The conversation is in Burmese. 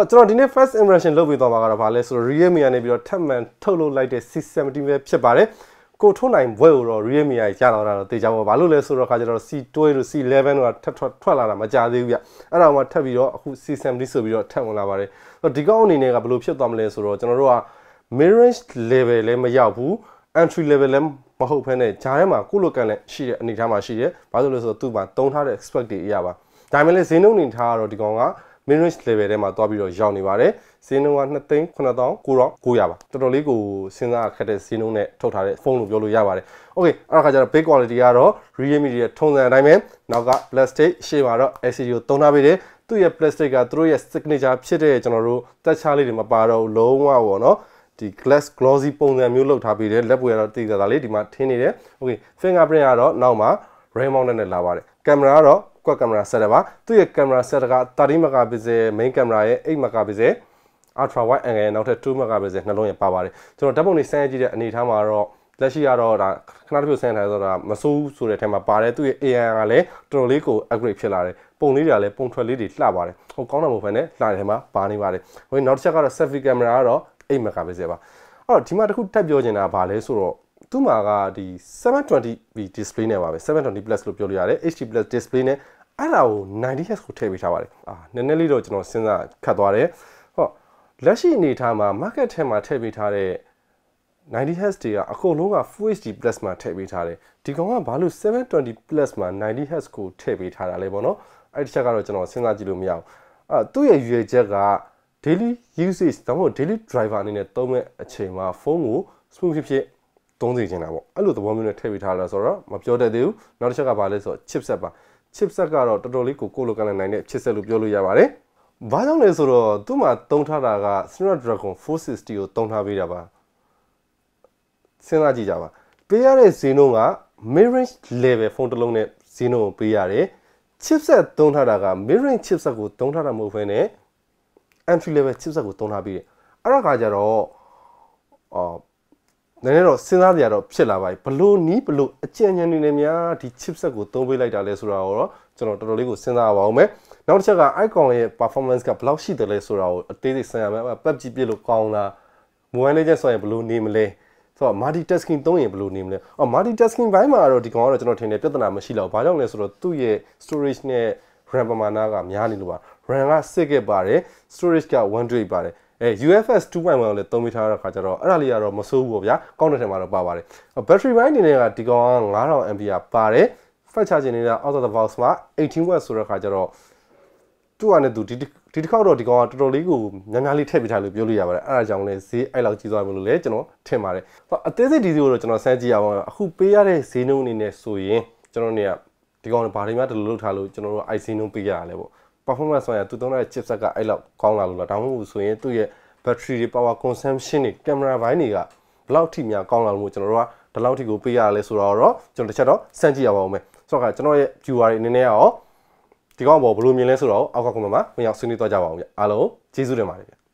ဟုတ်ကျွန်တော်ဒီနေ့ first impression လုပ်ပေးသွားမှာကတော့ဗာလဲဆိုတော့ Realme ကနေပြီးတော့ထပ်မံထုတ်လုပ်လိုက်တဲ့ C70 ပဲဖြစ်ပါတယ်ကိုထွန်းနိုင်ဘွဲကိုတော့ Realme ရရလာတာတော့တေချာပေါ့ဘာလို့လဲဆိုတော့ခါကျတော့ C12 တို့ C11 တို့ကထပ်ထွက်ထွက်လာတာမကြသေးဘူးပြအဲ့ဒါမှထပ်ပြီးတော့အခု C70 ဆိုပြီးတော့ထပ်ဝင်လာပါတယ်ဆိုတော့ဒီကောက်အနေနဲ့ကဘယ်လိုဖြစ်သွားမလဲဆိုတော့ကျွန်တော်တို့က mid range level လည်းမရောက်ဘူး entry level လည်းမဟုတ်ဖ ೇನೆ ဂျာထဲမှာကိုလိုကန်လည်းရှိတဲ့အနေထားမှာရှိတယ်ဘာလို့လဲဆိုတော့သူ့မှာတုံးထားတဲ့ expect တွေအရာပါဒါမှလည်းဈေးနှုန်းအနေထားကတော့ဒီကောင်က main range level ထဲမှာတွားပြီးတော့ရောက်နေပါတယ်ဈေးနှုန်းက2,900ပါတော်တော်လေးကိုစဉ်းစားခက်တဲ့ဈေးနှုန်းနဲ့ထုတ်ထားတဲ့ဖုန်းလို့ပြောလို့ရပါတယ် okay အဲ့ဒါခါကျတော့ big quality ကတော့ Realme ရဲ့ထုံစံအတိုင်းပဲနောက်က plastic ရှေ့မှာတော့ LCD ကိုသုံးထားပေးတယ်သူ့ရဲ့ plastic ကသူတို့ရဲ့ signature ဖြစ်တဲ့ကျွန်တော်တို့တက်ချားလေးတွေမပါတော့လုံးဝပေါ့နော်ဒီ glass glossy ပုံစံမျိုးလောက်ထားပေးတယ်လက်ပွေကတော့တည်ကြတာလေးဒီမှာထင်းနေတယ် okay fingerprint ကတော့နောက်မှာ rain mount နဲ့လာပါတယ်ကင်မရာကတော့ကွက်ကင်မရာ setup ပါသူ့ရဲ့ကင်မရာ setup က30 megapixel main camera ရဲ့8 megapixel ultra wide angle နောက်ထပ်2 megapixel နှလုံးရပါပါတယ်ကျွန်တော်ဓာတ်ပုံတွေစမ်းကြည့်တဲ့အနေအထားမှာတော့လက်ရှိကတော့ဒါခဏတစ်ပြုတ်ဆင်းထားဆိုတာမဆိုးဆိုတဲ့အထက်မှာပါတယ်သူ့ရဲ့ AI ကလည်းတော်တော်လေးကို upgrade ဖြစ်လာတယ်ပုံလေးတွေကလည်းပုံထွက်လေးတွေလှပါတယ်ဟိုကောင်းတာမဟုတ်ဘဲနဲ့လှတဲ့ထဲမှာပါနေပါတယ်ဟိုနောက်တစ်ချက်ကတော့ selfie camera ကတော့8 megapixel ပါအဲ့တော့ဒီမှာတစ်ခုထပ်ပြောချင်တာကဘာလဲဆိုတော့သူ့မှာကဒီ 720p display နဲ့ပါပဲ720 plus လို့ပြောလို့ရတယ် HD plus display နဲ့အဲ့ဒါကို 90Hz ကိုထည့်ပေးထားပါတယ်အာနည်းနည်းလေးတော့ကျွန်တော်စဉ်းစားခတ်သွားတယ်ဟောလက်ရှိအနေအထားမှာ market ထဲမှာထည့်ပေးထားတဲ့ 90Hz တွေကအကုန်လုံးက Full HD Plus မှာထည့်ပေးထားတယ်ဒီကောင်ကဘာလို့720 Plus မှာ 90Hz ကိုထည့်ပေးထားတာလဲပေါ့နော်အဲ့ဒီချက်ကတော့ကျွန်တော်စဉ်းစားကြည့်လို့မရဘူးအဲသူ့ရဲ့ရွေချက်က daily usage ဒါမှမဟုတ် daily driver အနေနဲ့သုံးမဲ့အချိန်မှာဖုန်းကို smooth ဖြစ်ဖြစ်သုံးစေချင်တာပေါ့အဲ့လိုသဘောမျိုးနဲ့ထည့်ပေးထားတာဆိုတော့မပြောတတ်သေးဘူးနောက်တစ်ချက်ကဘာလဲဆိုတော့ chipset ပါ chipset ကတော့တော်တော်လေးကိုကိုလိုကန်နိုင်တဲ့ chipset လို့ပြောလို့ရပါတယ်ဘာကြောင့်လဲဆိုတော့သူ့မှာတုံးထားတာက Snapdragon 460ကိုတုံးထားပေးတာပါစဉ်းစားကြည့်ကြပါပေးရတဲ့ဈေးနှုန်းက mid-range level ဖုန်းတစ်လုံးနဲ့ဈေးနှုန်းကိုပေးရတယ် chipset တုံးထားတာက mid-range chipset ကိုတုံးထားတာမဟုတ်ဘဲနဲ့ entry level chipset ကိုတုံးထားပေးတယ်အဲ့ဒါကကြတော့အော်နည်းနည်းတော့စဉ်းစားကြရတော့ဖြစ်လာပါပြီဘလို့နီးဘလို့အကြံဉာဏ်တွေနဲ့များဒီ chipset ကိုသုံးပေးလိုက်တာလဲဆိုတာကိုတော့ကျွန်တော်တော်တော်လေးကိုစဉ်းစားပါအောင်မယ်နောက်တစ်ချက်က icon ရဲ့ performance ကဘလောက်ရှိတယ်လဲဆိုတာကိုအသေးစိတ်ဆင်ရမယ် PUBG ပြည့်လို့ကောင်းလား Mobile Legends ဆိုရင်ဘလို့နေမလဲဆိုတော့ multi tasking သုံးရင်ဘယ်လိုနေမလဲအော် multi tasking ဘိုင်းမှာတော့ဒီကောင်ကတော့ကျွန်တော်ထင်တယ်ပြဿနာမရှိတော့ဘာကြောင့်လဲဆိုတော့သူ့ရဲ့ storage နဲ့ RAM ပမာဏကများနေလို့ပါ RAM က6 GB ပါတယ် storage က1 TB ပါတယ်အဲ UFS 2.1ကိုလည်းသုံးမိထားတဲ့ခါကျတော့အဲ့ဒါလေးကတော့မဆိုးဘူးပေါ့ဗျာကောင်းတဲ့ထင်မှာတော့ပါပါတယ် battery bank အနေနဲ့ကဒီကောင်က9000 ampere ပါတယ် fast charging နေတာ out of the box မှာ18 watt ဆိုတဲ့ခါကျတော့သူ့အနေနဲ့သူဒီဒီတစ်ခေါက်တော့ဒီကောင်ကတော်တော်လေးကိုများများလေးထည့်ပေးထားလို့ပြောလို့ရပါတယ်အဲ့ဒါကြောင့်လည်းဈေးအဲ့လောက်ကြီးသွားမလို့လည်းကျွန်တော်ထင်ပါတယ်အသေးစိတ်ဒီစီကိုတော့ကျွန်တော်စမ်းကြည့်ရအောင်အခုပေးရတဲ့ဈေးနှုန်းအနေနဲ့ဆိုရင်ကျွန်တော်နေကဒီကောင်ကဘာတွေများဒီလိုလုပ်ထားလို့ကျွန်တော်တို့ IC နှုန်းပေးရတာလဲပေါ့ performance ဆိုရင်သူသုံးတဲ့ chipset ကအဲ့လောက်ကောင်းလာလို့လားဒါမှမဟုတ်ဆိုရင်သူ့ရဲ့ battery တွေ power consumption တွေ camera ဘိုင်းတွေကဘလောက်ထိများကောင်းလာလို့ကျွန်တော်တို့ကဒီလောက်ထိကိုပေးရလဲဆိုတော့ကျွန်တော်တစ်ချက်တော့စမ်းကြည့်ရပါဦးမယ်ဆိုတော့ကျွန်တော်ရဲ့ viewer တွေအနေနဲ့ရောဒီကောင်ဘောဘယ်လိုမြင်လဲဆိုတော့အောက်ကကွန်မန့်မှာဝင်ရောက်ဆွေးနွေးသွားကြပါအောင်ဗျအားလုံးကျေးဇူးတင်ပါတယ်ဗျ